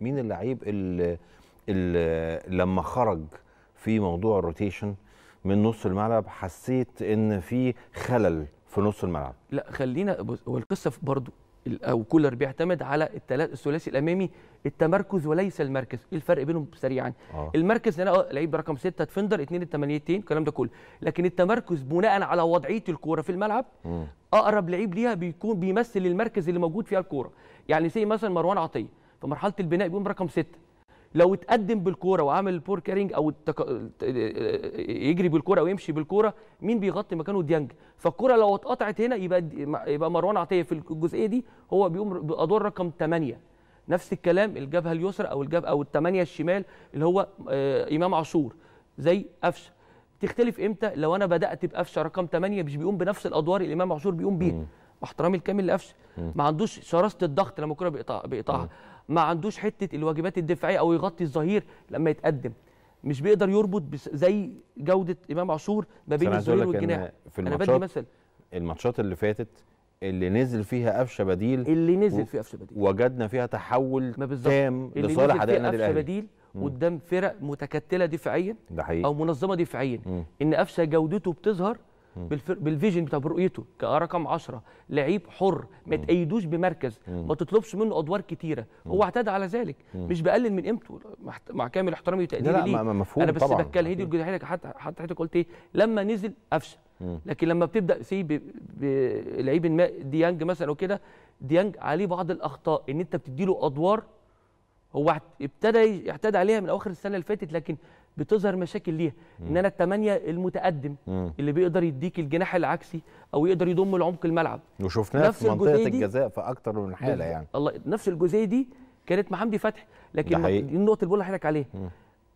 مين اللعيب اللي, اللي لما خرج في موضوع الروتيشن من نص الملعب حسيت ان في خلل في نص الملعب لا خلينا هو القصه برضه او كولر بيعتمد على الثلاثي الامامي التمركز وليس المركز إيه الفرق بينهم سريعا آه. المركز انا آه، لعيب رقم ستة تفندر اثنين التمانيتين الكلام ده كله لكن التمركز بناء على وضعيه الكوره في الملعب م. اقرب لعيب ليها بيكون بيمثل المركز اللي موجود فيها الكوره يعني زي مثلا مروان عطيه في مرحله البناء بيقوم رقم سته لو اتقدم بالكوره وعمل بور كارينج او التك... يجري بالكوره او يمشي بالكوره مين بيغطي مكانه ديانج فالكوره لو اتقطعت هنا يبقى يبقى مروان عطيه في الجزئيه دي هو بيقوم بادوار رقم 8 نفس الكلام الجبهه اليسرى او الجبهه او الثمانيه الشمال اللي هو آه، امام عاشور زي قفشه تختلف امتى لو انا بدات بقفشه رقم 8 مش بيقوم بنفس الادوار اللي امام عاشور بيقوم بيها مع احترامي الكامل لقفشه ما عندوش شراسه الضغط لما الكوره بيقطعها ما عندوش حته الواجبات الدفاعيه او يغطي الظهير لما يتقدم مش بيقدر يربط زي جوده امام عاشور ما بين الظهير والجناح في انا بدي مثل الماتشات اللي فاتت اللي نزل فيها قفشه بديل اللي نزل و... فيها قفشه بديل وجدنا فيها تحول تام لصالح اداء النادي الاهلي بديل قدام فرق متكتله دفاعيا ده حقيقي او منظمه دفاعيا ان قفشه جودته بتظهر بالفيجن بتاع برؤيته كرقم 10 لعيب حر ما تأيدوش بمركز ما تطلبش منه ادوار كتيره هو اعتاد على ذلك مش بقلل من قيمته مع كامل احترامي وتقديري لا لا مفهوم انا بس بتكلم هدي حتى حتى حتى حضرتك قلت ايه لما نزل قفشه لكن لما بتبدا سي لعيب ما ديانج مثلا وكده ديانج عليه بعض الاخطاء ان انت بتدي له ادوار هو ابتدى يعتاد عليها من اواخر السنه اللي فاتت لكن بتظهر مشاكل ليها ان انا الثمانيه المتقدم مم. اللي بيقدر يديك الجناح العكسي او يقدر يضم لعمق الملعب وشفناه في منطقه الجزاء في اكتر من حاله يعني الله نفس الجزئيه دي كانت مع حمدي فتحي لكن دي النقطه اللي بقول لحضرتك عليها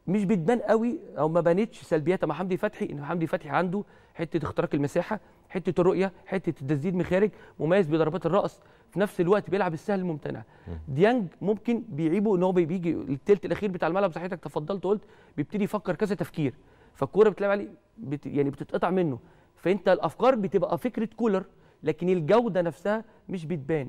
مش بتبان قوي او ما بانتش سلبياتها مع حمدي فتحي ان حمدي فتحي عنده حته اختراق المساحه حته الرؤيه حته التسديد من خارج مميز بضربات الراس في نفس الوقت بيلعب السهل الممتنع ديانج ممكن بيعيبه ان هو بيجي الثلث الاخير بتاع الملعب صحيتك تفضلت قلت بيبتدي يفكر كذا تفكير فالكوره بتلعب عليه بت يعني بتتقطع منه فانت الافكار بتبقى فكره كولر لكن الجوده نفسها مش بتبان